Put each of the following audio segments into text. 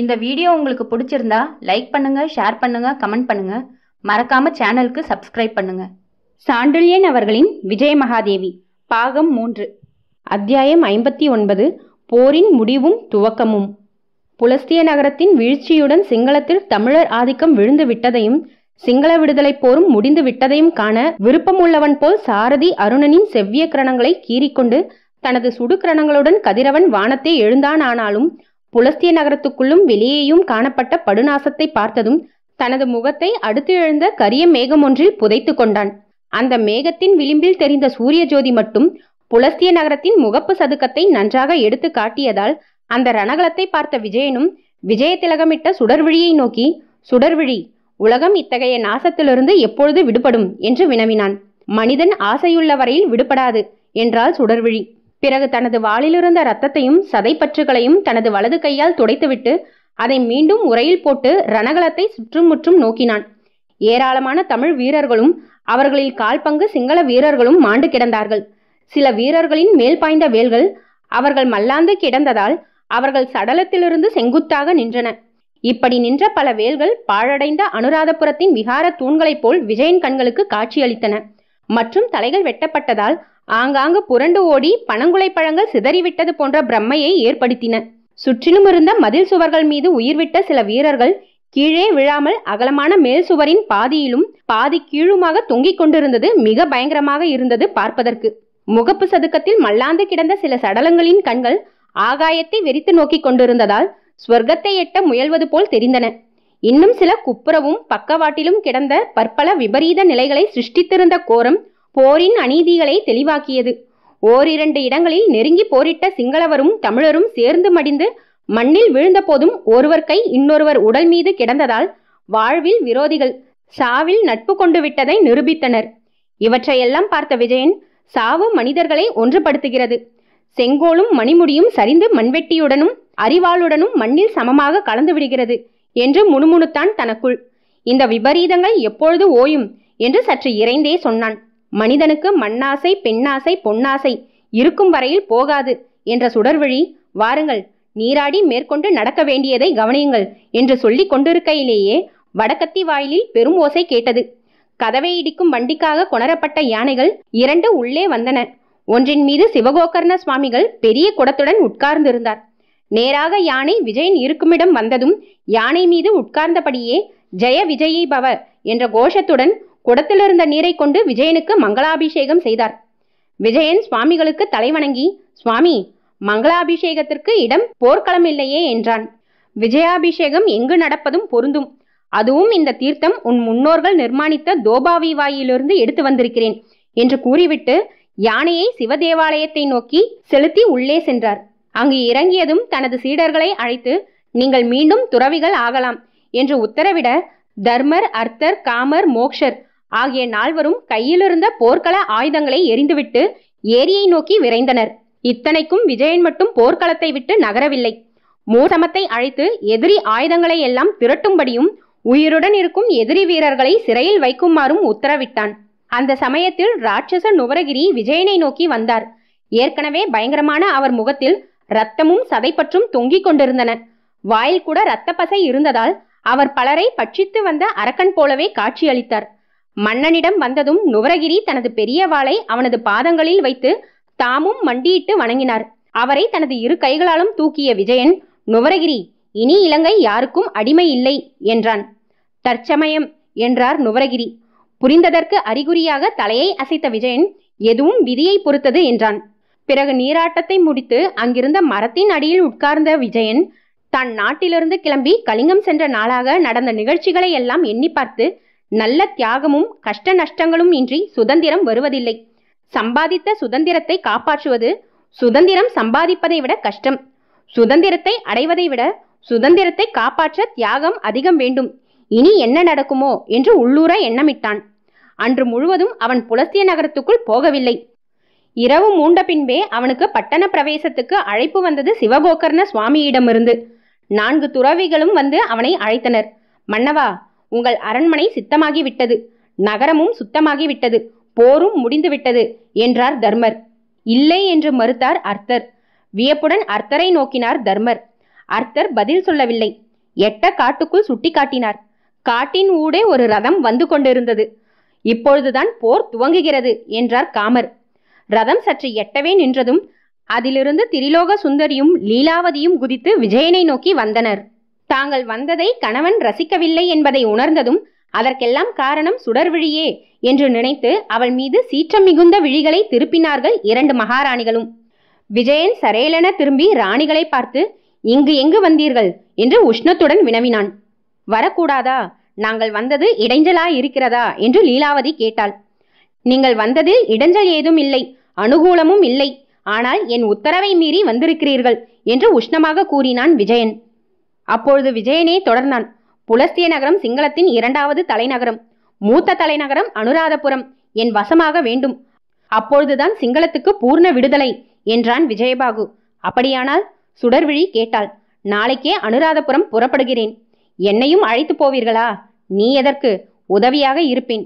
இந்த வீடியோ உங்களுக்கு பிடிச்சிருந்தா லைக் பண்ணுங்க ஷேர் பண்ணுங்க கமெண்ட் பண்ணுங்க மறக்காம சேனலுக்கு சப்ஸ்கிரைப் பண்ணுங்க சாண்டில்யன் அவர்களின் விஜய மகாதேவி பாகம் மூன்று அத்தியாயம் ஐம்பத்தி ஒன்பது போரின் முடிவும் துவக்கமும் புலஸ்திய நகரத்தின் வீழ்ச்சியுடன் சிங்களத்தில் தமிழர் ஆதிக்கம் விழுந்து விட்டதையும் சிங்கள விடுதலை போரும் முடிந்து விட்டதையும் காண விருப்பம் உள்ளவன் போல் சாரதி அருணனின் செவ்விய கிரணங்களை கீறிக்கொண்டு தனது கிரணங்களுடன் கதிரவன் வானத்தை எழுந்தான் புலஸ்திய நகரத்துக்குள்ளும் வெளியேயும் காணப்பட்ட படுநாசத்தை பார்த்ததும் தனது முகத்தை அடுத்து எழுந்த கரிய மேகம் ஒன்றில் புதைத்து கொண்டான் அந்த மேகத்தின் விளிம்பில் தெரிந்த சூரிய ஜோதி மட்டும் புலஸ்திய நகரத்தின் முகப்பு சதுக்கத்தை நன்றாக எடுத்து காட்டியதால் அந்த ரணகலத்தை பார்த்த விஜயனும் விஜயத்திலகமிட்ட சுடர்விழியை நோக்கி சுடர்விழி உலகம் இத்தகைய நாசத்திலிருந்து எப்பொழுது விடுபடும் என்று வினவினான் மனிதன் ஆசையுள்ள வரையில் விடுபடாது என்றால் சுடர்விழி பிறகு தனது வாளிலிருந்த ரத்தத்தையும் சதைப்பற்றுகளையும் தனது வலது கையால் துடைத்துவிட்டு அதை மீண்டும் உரையில் போட்டு ரணகலத்தை சுற்றும் நோக்கினான் ஏராளமான தமிழ் வீரர்களும் அவர்களில் கால் பங்கு சிங்கள வீரர்களும் மாண்டு கிடந்தார்கள் சில வீரர்களின் மேல் பாய்ந்த வேல்கள் அவர்கள் மல்லாந்து கிடந்ததால் அவர்கள் சடலத்திலிருந்து செங்குத்தாக நின்றன இப்படி நின்ற பல வேல்கள் பாழடைந்த அனுராதபுரத்தின் விகார தூண்களைப் போல் விஜயன் கண்களுக்கு காட்சியளித்தன மற்றும் தலைகள் வெட்டப்பட்டதால் ஆங்காங்கு புரண்டு ஓடி பனங்குலை பழங்கள் சிதறிவிட்டது போன்ற பிரம்மையை ஏற்படுத்தின சுற்றிலும் இருந்த மதில் சுவர்கள் மீது உயிர்விட்ட சில வீரர்கள் கீழே விழாமல் அகலமான மேல் சுவரின் பாதியிலும் பாதி கீழுமாக தொங்கிக் கொண்டிருந்தது மிக பயங்கரமாக இருந்தது பார்ப்பதற்கு முகப்பு சதுக்கத்தில் மல்லாந்து கிடந்த சில சடலங்களின் கண்கள் ஆகாயத்தை வெறித்து நோக்கிக் கொண்டிருந்ததால் ஸ்வர்க்கத்தை எட்ட முயல்வது போல் தெரிந்தன இன்னும் சில குப்புறவும் பக்கவாட்டிலும் கிடந்த பற்பல விபரீத நிலைகளை சிருஷ்டித்திருந்த கோரம் போரின் அநீதிகளை தெளிவாக்கியது ஓரிரண்டு இடங்களில் நெருங்கி போரிட்ட சிங்களவரும் தமிழரும் சேர்ந்து மடிந்து மண்ணில் விழுந்த போதும் ஒருவர் கை இன்னொருவர் உடல் மீது கிடந்ததால் வாழ்வில் விரோதிகள் சாவில் நட்பு கொண்டு விட்டதை நிரூபித்தனர் இவற்றையெல்லாம் பார்த்த விஜயன் சாவு மனிதர்களை ஒன்றுபடுத்துகிறது செங்கோலும் மணிமுடியும் சரிந்து மண்வெட்டியுடனும் அறிவாளுடனும் மண்ணில் சமமாக கலந்து விடுகிறது என்று முணுமுணுத்தான் தனக்குள் இந்த விபரீதங்கள் எப்பொழுது ஓயும் என்று சற்று இறைந்தே சொன்னான் மனிதனுக்கு மண்ணாசை பெண்ணாசை பொன்னாசை இருக்கும் வரையில் போகாது என்ற சுடர்வழி வாருங்கள் நீராடி மேற்கொண்டு நடக்க வேண்டியதை கவனியுங்கள் என்று சொல்லிக் கொண்டிருக்கையிலேயே வடக்கத்தி வாயிலில் பெரும் ஓசை கேட்டது கதவை இடிக்கும் வண்டிக்காக கொணரப்பட்ட யானைகள் இரண்டு உள்ளே வந்தன ஒன்றின் மீது சிவகோகர்ண சுவாமிகள் பெரிய குடத்துடன் உட்கார்ந்திருந்தார் நேராக யானை விஜயன் இருக்குமிடம் வந்ததும் யானை மீது உட்கார்ந்தபடியே ஜெய விஜயி பவ என்ற கோஷத்துடன் குடத்திலிருந்த நீரை கொண்டு விஜயனுக்கு மங்களாபிஷேகம் செய்தார் விஜயன் சுவாமிகளுக்கு தலைவணங்கி சுவாமி மங்களாபிஷேகத்திற்கு இடம் போர்க்களம் இல்லையே என்றான் விஜயாபிஷேகம் எங்கு நடப்பதும் பொருந்தும் அதுவும் இந்த தீர்த்தம் உன் முன்னோர்கள் நிர்மாணித்த தோபாவி வாயிலிருந்து எடுத்து வந்திருக்கிறேன் என்று கூறிவிட்டு யானையை சிவதேவாலயத்தை நோக்கி செலுத்தி உள்ளே சென்றார் அங்கு இறங்கியதும் தனது சீடர்களை அழைத்து நீங்கள் மீண்டும் துறவிகள் ஆகலாம் என்று உத்தரவிட தர்மர் அர்த்தர் காமர் மோக்ஷர் ஆகிய நால்வரும் கையிலிருந்த போர்க்கள ஆயுதங்களை எரிந்துவிட்டு ஏரியை நோக்கி விரைந்தனர் இத்தனைக்கும் விஜயன் மட்டும் போர்க்களத்தை விட்டு நகரவில்லை மூசமத்தை அழைத்து எதிரி ஆயுதங்களை எல்லாம் திரட்டும்படியும் உயிருடன் இருக்கும் எதிரி வீரர்களை சிறையில் வைக்குமாறும் உத்தரவிட்டான் அந்த சமயத்தில் ராட்சச நுவரகிரி விஜயனை நோக்கி வந்தார் ஏற்கனவே பயங்கரமான அவர் முகத்தில் ரத்தமும் சதைப்பற்றும் தொங்கிக் கொண்டிருந்தன வாயில் கூட இரத்த பசை இருந்ததால் அவர் பலரை பட்சித்து வந்த அரக்கன் போலவே காட்சியளித்தார் மன்னனிடம் வந்ததும் நுவரகிரி தனது பெரிய வாளை அவனது பாதங்களில் வைத்து தாமும் மண்டியிட்டு வணங்கினார் அவரை தனது இரு கைகளாலும் தூக்கிய விஜயன் நுவரகிரி இனி இலங்கை யாருக்கும் அடிமை இல்லை என்றான் தற்சமயம் என்றார் நுவரகிரி புரிந்ததற்கு அறிகுறியாக தலையை அசைத்த விஜயன் எதுவும் விதியை பொறுத்தது என்றான் பிறகு நீராட்டத்தை முடித்து அங்கிருந்த மரத்தின் அடியில் உட்கார்ந்த விஜயன் தன் நாட்டிலிருந்து கிளம்பி கலிங்கம் சென்ற நாளாக நடந்த நிகழ்ச்சிகளை எல்லாம் எண்ணி பார்த்து நல்ல தியாகமும் கஷ்ட நஷ்டங்களும் இன்றி சுதந்திரம் வருவதில்லை சம்பாதித்த சுதந்திரத்தை காப்பாற்றுவது சுதந்திரம் சம்பாதிப்பதை விட கஷ்டம் சுதந்திரத்தை அடைவதை விட சுதந்திரத்தை காப்பாற்ற தியாகம் அதிகம் வேண்டும் இனி என்ன நடக்குமோ என்று உள்ளூர எண்ணமிட்டான் அன்று முழுவதும் அவன் புலஸ்திய நகரத்துக்குள் போகவில்லை இரவு மூண்ட பின்பே அவனுக்கு பட்டண பிரவேசத்துக்கு அழைப்பு வந்தது சிவகோகர்ண சுவாமியிடமிருந்து நான்கு துறவிகளும் வந்து அவனை அழைத்தனர் மன்னவா உங்கள் அரண்மனை சித்தமாகி விட்டது நகரமும் சுத்தமாகி விட்டது போரும் முடிந்துவிட்டது என்றார் தர்மர் இல்லை என்று மறுத்தார் அர்த்தர் வியப்புடன் அர்த்தரை நோக்கினார் தர்மர் அர்த்தர் பதில் சொல்லவில்லை எட்ட காட்டுக்குள் சுட்டி காட்டினார் காட்டின் ஊடே ஒரு ரதம் வந்து கொண்டிருந்தது இப்பொழுதுதான் போர் துவங்குகிறது என்றார் காமர் ரதம் சற்று எட்டவே நின்றதும் அதிலிருந்து திரிலோக சுந்தரியும் லீலாவதியும் குதித்து விஜயனை நோக்கி வந்தனர் தாங்கள் வந்ததை கணவன் ரசிக்கவில்லை என்பதை உணர்ந்ததும் அதற்கெல்லாம் காரணம் சுடர்விழியே என்று நினைத்து அவள் மீது சீற்றம் மிகுந்த விழிகளை திருப்பினார்கள் இரண்டு மகாராணிகளும் விஜயன் சரையலென திரும்பி ராணிகளை பார்த்து இங்கு எங்கு வந்தீர்கள் என்று உஷ்ணத்துடன் வினவினான் வரக்கூடாதா நாங்கள் வந்தது இடைஞ்சலா இருக்கிறதா என்று லீலாவதி கேட்டாள் நீங்கள் வந்ததில் இடைஞ்சல் ஏதும் இல்லை அனுகூலமும் இல்லை ஆனால் என் உத்தரவை மீறி வந்திருக்கிறீர்கள் என்று உஷ்ணமாக கூறினான் விஜயன் அப்பொழுது விஜயனே தொடர்ந்தான் புலஸ்திய நகரம் சிங்களத்தின் இரண்டாவது தலைநகரம் மூத்த தலைநகரம் அனுராதபுரம் என் வசமாக வேண்டும் அப்பொழுதுதான் சிங்களத்துக்கு பூர்ண விடுதலை என்றான் விஜயபாகு அப்படியானால் சுடர்விழி கேட்டாள் நாளைக்கே அனுராதபுரம் புறப்படுகிறேன் என்னையும் அழைத்து போவீர்களா நீ எதற்கு உதவியாக இருப்பேன்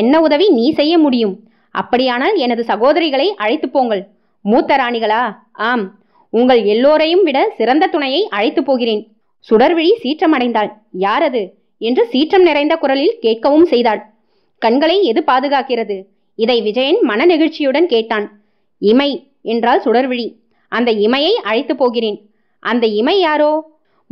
என்ன உதவி நீ செய்ய முடியும் அப்படியானால் எனது சகோதரிகளை அழைத்து போங்கள் மூத்த ராணிகளா ஆம் உங்கள் எல்லோரையும் விட சிறந்த துணையை அழைத்து போகிறேன் சுடர்விழி சீற்றமடைந்தாள் யார் அது என்று சீற்றம் நிறைந்த குரலில் கேட்கவும் செய்தாள் கண்களை எது பாதுகாக்கிறது இதை விஜயன் மன நெகிழ்ச்சியுடன் கேட்டான் இமை என்றால் சுடர்விழி அந்த இமையை அழைத்து போகிறேன் அந்த இமை யாரோ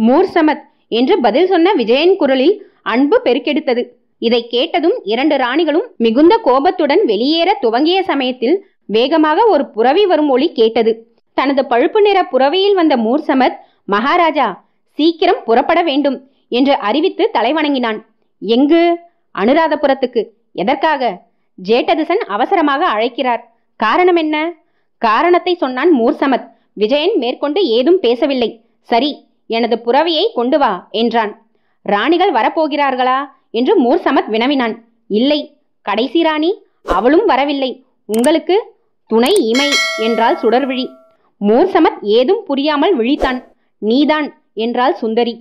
மூர்சமத் என்று பதில் சொன்ன விஜயன் குரலில் அன்பு பெருக்கெடுத்தது இதை கேட்டதும் இரண்டு ராணிகளும் மிகுந்த கோபத்துடன் வெளியேற துவங்கிய சமயத்தில் வேகமாக ஒரு புறவி வரும் ஒளி கேட்டது தனது பழுப்பு நிற புறவையில் வந்த மூர்சமத் மகாராஜா சீக்கிரம் புறப்பட வேண்டும் என்று அறிவித்து தலைவணங்கினான் எங்கு அனுராதபுரத்துக்கு எதற்காக ஜேட்டதிசன் அவசரமாக அழைக்கிறார் காரணம் என்ன காரணத்தை சொன்னான் மூர்சமத் விஜயன் மேற்கொண்டு ஏதும் பேசவில்லை சரி எனது புறவியை கொண்டு வா என்றான் ராணிகள் வரப்போகிறார்களா என்று மோர் சமத் வினவினான் இல்லை கடைசி ராணி அவளும் வரவில்லை உங்களுக்கு துணை இமை என்றாள் சுடர்விழி மூர் சமத் ஏதும் புரியாமல் விழித்தான் நீதான் என்றாள் சுந்தரி